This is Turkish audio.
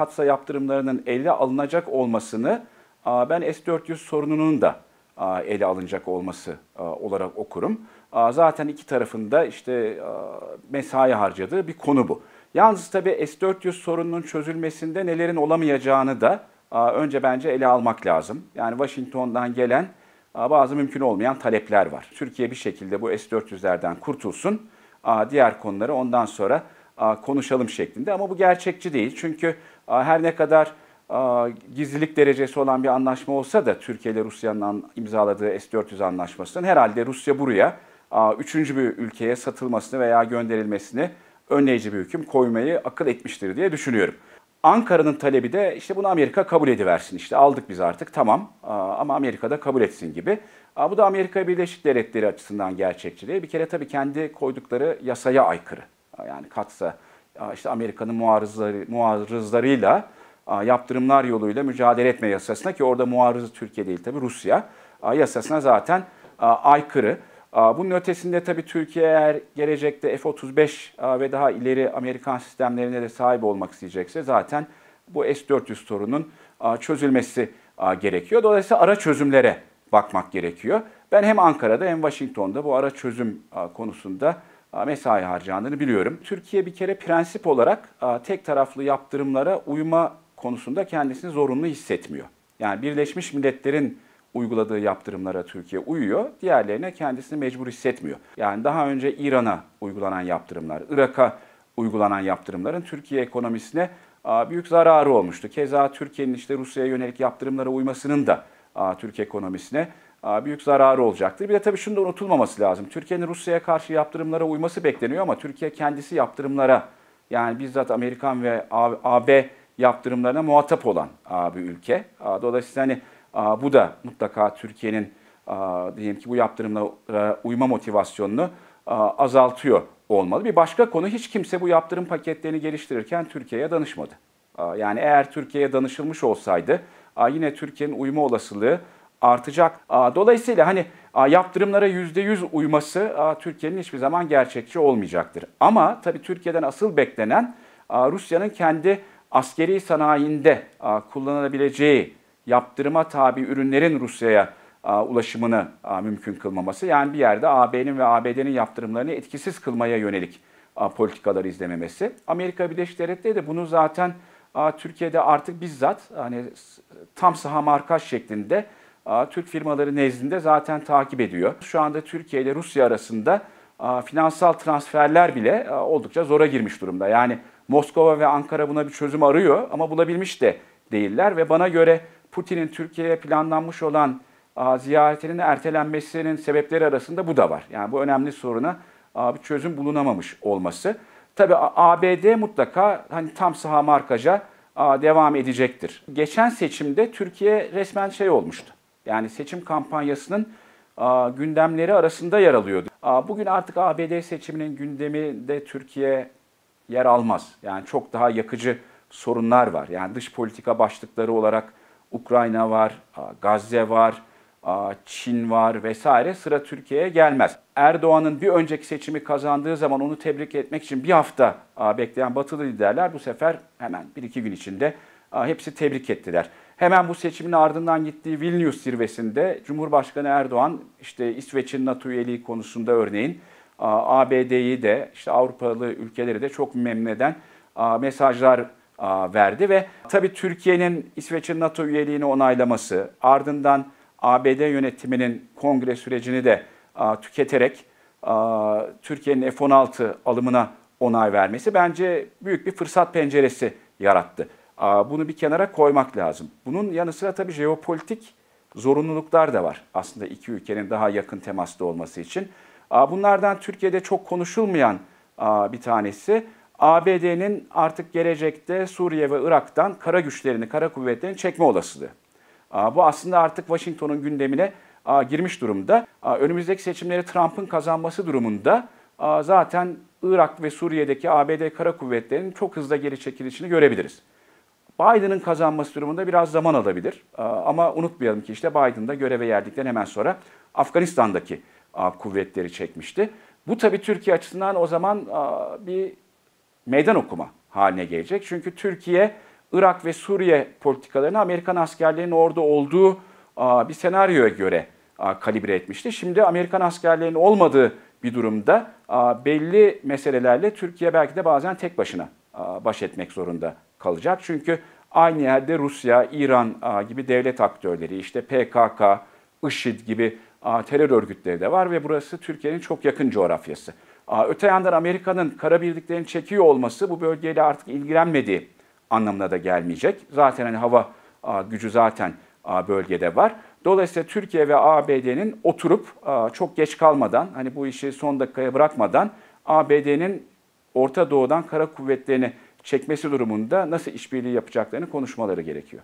katsa yaptırımlarının ele alınacak olmasını ben S-400 sorununun da ele alınacak olması olarak okurum. Zaten iki tarafında işte mesai harcadığı bir konu bu. Yalnız tabii S-400 sorununun çözülmesinde nelerin olamayacağını da önce bence ele almak lazım. Yani Washington'dan gelen bazı mümkün olmayan talepler var. Türkiye bir şekilde bu S-400'lerden kurtulsun, diğer konuları ondan sonra konuşalım şeklinde. Ama bu gerçekçi değil çünkü her ne kadar gizlilik derecesi olan bir anlaşma olsa da Türkiye ile Rusya'nın imzaladığı S-400 anlaşmasının herhalde Rusya buraya üçüncü bir ülkeye satılmasını veya gönderilmesini önleyici bir hüküm koymayı akıl etmiştir diye düşünüyorum. Ankara'nın talebi de işte bunu Amerika kabul ediversin işte aldık biz artık tamam ama Amerika da kabul etsin gibi. Bu da Amerika Birleşik Devletleri açısından gerçekçiliği bir kere tabii kendi koydukları yasaya aykırı. Yani katsa işte Amerika'nın muarızları, muarızlarıyla yaptırımlar yoluyla mücadele etme yasasına ki orada muarız Türkiye değil tabi Rusya yasasına zaten aykırı. Bunun ötesinde tabii Türkiye eğer gelecekte F-35 ve daha ileri Amerikan sistemlerine de sahip olmak isteyecekse zaten bu S-400 sorunun çözülmesi gerekiyor. Dolayısıyla ara çözümlere bakmak gerekiyor. Ben hem Ankara'da hem Washington'da bu ara çözüm konusunda e, mesai harcandığını biliyorum. Türkiye bir kere prensip olarak e, tek taraflı yaptırımlara uyma konusunda kendisini zorunlu hissetmiyor. Yani Birleşmiş Milletler'in uyguladığı yaptırımlara Türkiye uyuyor, diğerlerine kendisini mecbur hissetmiyor. Yani daha önce İran'a uygulanan yaptırımlar, Irak'a uygulanan yaptırımların Türkiye ekonomisine e, büyük zararı olmuştu. Keza Türkiye'nin işte Rusya'ya yönelik yaptırımlara uymasının da Türk ekonomisine büyük zararı olacaktır. Bir de tabii şunu da unutulmaması lazım. Türkiye'nin Rusya'ya karşı yaptırımlara uyması bekleniyor ama Türkiye kendisi yaptırımlara yani bizzat Amerikan ve AB yaptırımlarına muhatap olan bir ülke. Dolayısıyla hani bu da mutlaka Türkiye'nin diyelim ki bu yaptırımlara uyma motivasyonunu azaltıyor olmalı. Bir başka konu hiç kimse bu yaptırım paketlerini geliştirirken Türkiye'ye danışmadı. Yani eğer Türkiye'ye danışılmış olsaydı yine Türkiye'nin uyma olasılığı artacak. Dolayısıyla hani yaptırımlara %100 uyması Türkiye'nin hiçbir zaman gerçekçi olmayacaktır. Ama tabii Türkiye'den asıl beklenen Rusya'nın kendi askeri sanayinde kullanılabileceği yaptırıma tabi ürünlerin Rusya'ya ulaşımını mümkün kılmaması. Yani bir yerde AB'nin ve ABD'nin yaptırımlarını etkisiz kılmaya yönelik politikaları izlememesi. Amerika Birleşik Devletleri de bunu zaten Türkiye'de artık bizzat hani tam saha markaj şeklinde Türk firmaları nezdinde zaten takip ediyor. Şu anda Türkiye ile Rusya arasında finansal transferler bile oldukça zora girmiş durumda. Yani Moskova ve Ankara buna bir çözüm arıyor ama bulabilmiş de değiller ve bana göre Putin'in Türkiye'ye planlanmış olan ziyaretinin ertelenmesinin sebepleri arasında bu da var. Yani bu önemli soruna bir çözüm bulunamamış olması. Tabi ABD mutlaka hani tam saha markaja devam edecektir. Geçen seçimde Türkiye resmen şey olmuştu. Yani seçim kampanyasının gündemleri arasında yer alıyordu. Bugün artık ABD seçiminin gündeminde Türkiye yer almaz. Yani çok daha yakıcı sorunlar var. Yani dış politika başlıkları olarak Ukrayna var, Gazze var, Çin var vesaire sıra Türkiye'ye gelmez. Erdoğan'ın bir önceki seçimi kazandığı zaman onu tebrik etmek için bir hafta bekleyen batılı liderler bu sefer hemen bir iki gün içinde hepsi tebrik ettiler. Hemen bu seçimin ardından gittiği Vilnius zirvesinde Cumhurbaşkanı Erdoğan işte İsveç'in NATO üyeliği konusunda örneğin ABD'yi de işte Avrupalı ülkeleri de çok memnun eden mesajlar verdi ve tabii Türkiye'nin İsveç'in NATO üyeliğini onaylaması ardından ABD yönetiminin kongre sürecini de tüketerek Türkiye'nin F-16 alımına onay vermesi bence büyük bir fırsat penceresi yarattı. bunu bir kenara koymak lazım. Bunun yanı sıra tabii jeopolitik zorunluluklar da var aslında iki ülkenin daha yakın temasta olması için. bunlardan Türkiye'de çok konuşulmayan bir tanesi ABD'nin artık gelecekte Suriye ve Irak'tan kara güçlerini, kara kuvvetlerini çekme olasılığı. Bu aslında artık Washington'un gündemine girmiş durumda. Önümüzdeki seçimleri Trump'ın kazanması durumunda zaten Irak ve Suriye'deki ABD kara kuvvetlerinin çok hızlı geri çekilişini görebiliriz. Biden'ın kazanması durumunda biraz zaman alabilir. Ama unutmayalım ki işte Biden da göreve geldikten hemen sonra Afganistan'daki kuvvetleri çekmişti. Bu tabii Türkiye açısından o zaman bir meydan okuma haline gelecek. Çünkü Türkiye Irak ve Suriye politikalarını Amerikan askerlerinin orada olduğu bir senaryoya göre kalibre etmişti. Şimdi Amerikan askerlerinin olmadığı bir durumda belli meselelerle Türkiye belki de bazen tek başına baş etmek zorunda kalacak. Çünkü aynı yerde Rusya, İran gibi devlet aktörleri, işte PKK, IŞİD gibi terör örgütleri de var ve burası Türkiye'nin çok yakın coğrafyası. Öte yandan Amerika'nın kara birliklerini çekiyor olması bu bölgeyle artık ilgilenmediği anlamına da gelmeyecek. Zaten hani hava gücü zaten bölgede var. Dolayısıyla Türkiye ve ABD'nin oturup çok geç kalmadan hani bu işi son dakikaya bırakmadan ABD'nin Orta Doğu'dan kara kuvvetlerini çekmesi durumunda nasıl işbirliği yapacaklarını konuşmaları gerekiyor.